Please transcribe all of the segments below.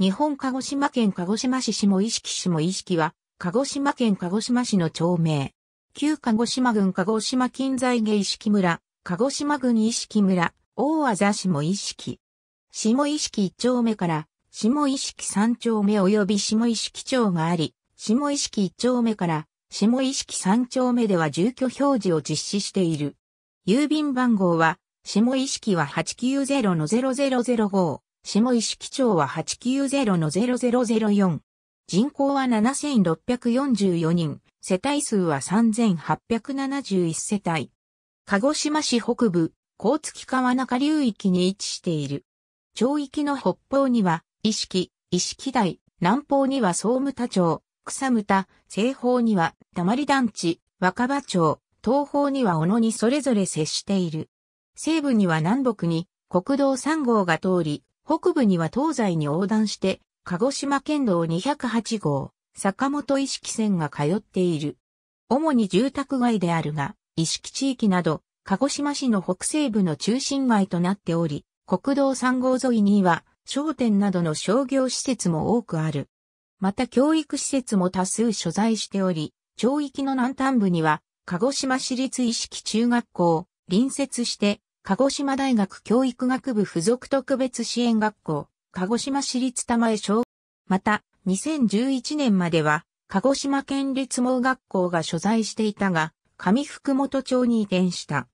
日本鹿児島県鹿児島市下意識下意識は、鹿児島県鹿児島市の町名。旧鹿児島郡鹿児島近在下意識村、鹿児島郡意識村、大和座下意識。下意識一丁目から、下意識三丁目及び下意識町があり、下意識一丁目から、下意識三丁目では住居表示を実施している。郵便番号は、下意識は890の00005。下石木町は890-0004。人口は7644人、世帯数は3871世帯。鹿児島市北部、甲月川中流域に位置している。町域の北方には、意識、石識台、南方には総務田町、草むた、西方には、たまり団地、若葉町、東方には小野にそれぞれ接している。西部には南北に、国道3号が通り、北部には東西に横断して、鹿児島県道208号、坂本意識線が通っている。主に住宅街であるが、意識地域など、鹿児島市の北西部の中心街となっており、国道3号沿いには、商店などの商業施設も多くある。また教育施設も多数所在しており、町域の南端部には、鹿児島市立意識中学校、隣接して、鹿児島大学教育学部附属特別支援学校、鹿児島市立玉江小。また、2011年までは、鹿児島県立盲学校が所在していたが、上福本町に移転した。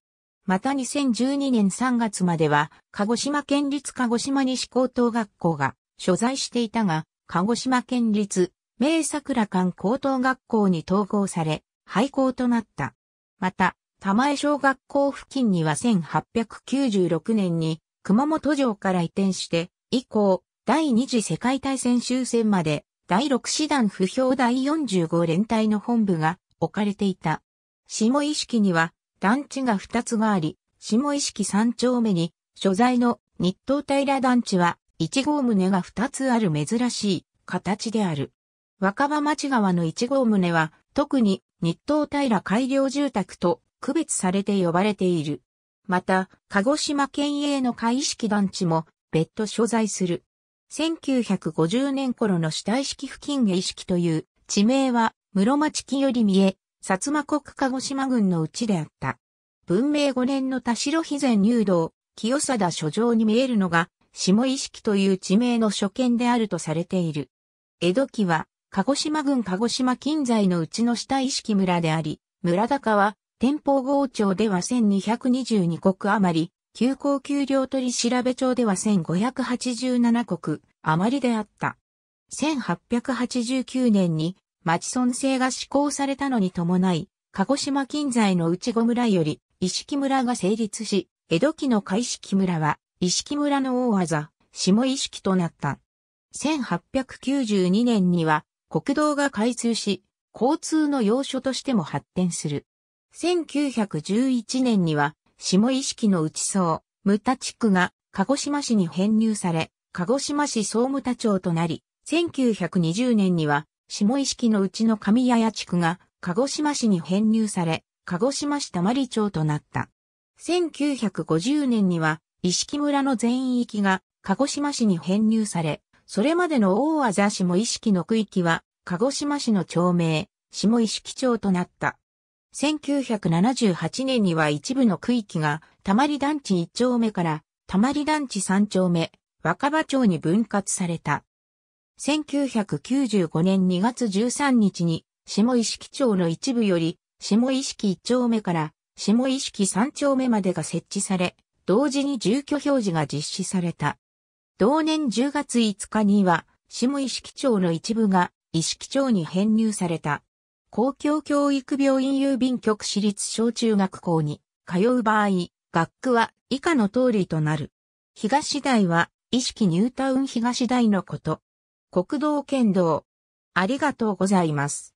また2012年3月までは、鹿児島県立鹿児島西高等学校が所在していたが、鹿児島県立明桜館高等学校に統合され、廃校となった。また、玉江小学校付近には1896年に熊本城から移転して、以降、第二次世界大戦終戦まで、第六師団不評第45連隊の本部が置かれていた。下意識には団地が2つがあり、下意識3丁目に所在の日東平団地は1号棟が2つある珍しい形である。若葉町側の1号棟は特に日東平改良住宅と区別されて呼ばれている。また、鹿児島県営の海式団地も別途所在する。1950年頃の下意識付近へ意識という地名は室町期より見え、薩摩国鹿児島郡のうちであった。文明5年の田代肥前入道、清貞書状に見えるのが、下意識という地名の所見であるとされている。江戸期は、鹿児島郡鹿児島近在のうちの下意識村であり、村高は、天保郷町では1222国余り、休校級料取調町では1587国余りであった。1889年に町村制が施行されたのに伴い、鹿児島近在の内子村より、石木村が成立し、江戸期の海式村は、石木村の大技、下意識となった。1892年には、国道が開通し、交通の要所としても発展する。1911年には、下意識の内層、ムタ地区が鹿児島市に編入され、鹿児島市総務田町となり、1920年には、下意識のうちの上谷地区が鹿児島市に編入され、鹿児島市玉里町となった。1950年には、意識村の全域が鹿児島市に編入され、それまでの大和座下意識の区域は、鹿児島市の町名、下意識町となった。1978年には一部の区域が、たまり団地1丁目から、たまり団地3丁目、若葉町に分割された。1995年2月13日に、下石木町の一部より、下石木1丁目から、下石木3丁目までが設置され、同時に住居表示が実施された。同年10月5日には、下石木町の一部が、石木町に編入された。公共教育病院郵便局私立小中学校に通う場合、学区は以下の通りとなる。東大は、意識ニュータウン東大のこと。国道県道。ありがとうございます。